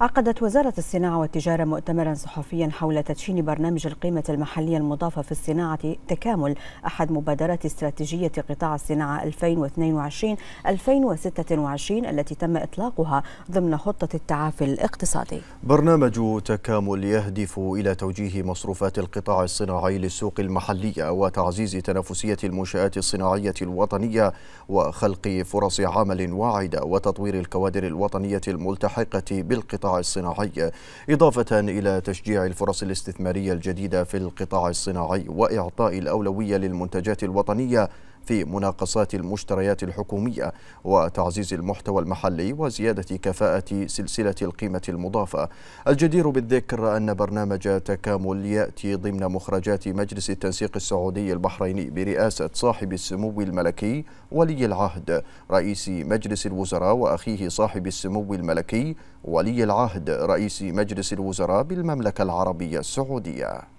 عقدت وزارة الصناعة والتجارة مؤتمرا صحفيا حول تدشين برنامج القيمة المحلية المضافة في الصناعة تكامل أحد مبادرات استراتيجية قطاع الصناعة 2022-2026 التي تم إطلاقها ضمن خطة التعافي الاقتصادي. برنامج تكامل يهدف إلى توجيه مصروفات القطاع الصناعي للسوق المحلية وتعزيز تنافسية المنشآت الصناعية الوطنية وخلق فرص عمل واعدة وتطوير الكوادر الوطنية الملتحقة بالقطاع القطاع الصناعي إضافة إلى تشجيع الفرص الاستثمارية الجديدة في القطاع الصناعي وإعطاء الأولوية للمنتجات الوطنية في مناقصات المشتريات الحكومية وتعزيز المحتوى المحلي وزيادة كفاءة سلسلة القيمة المضافة الجدير بالذكر أن برنامج تكامل يأتي ضمن مخرجات مجلس التنسيق السعودي البحريني برئاسة صاحب السمو الملكي ولي العهد رئيس مجلس الوزراء وأخيه صاحب السمو الملكي ولي العهد رئيس مجلس الوزراء بالمملكة العربية السعودية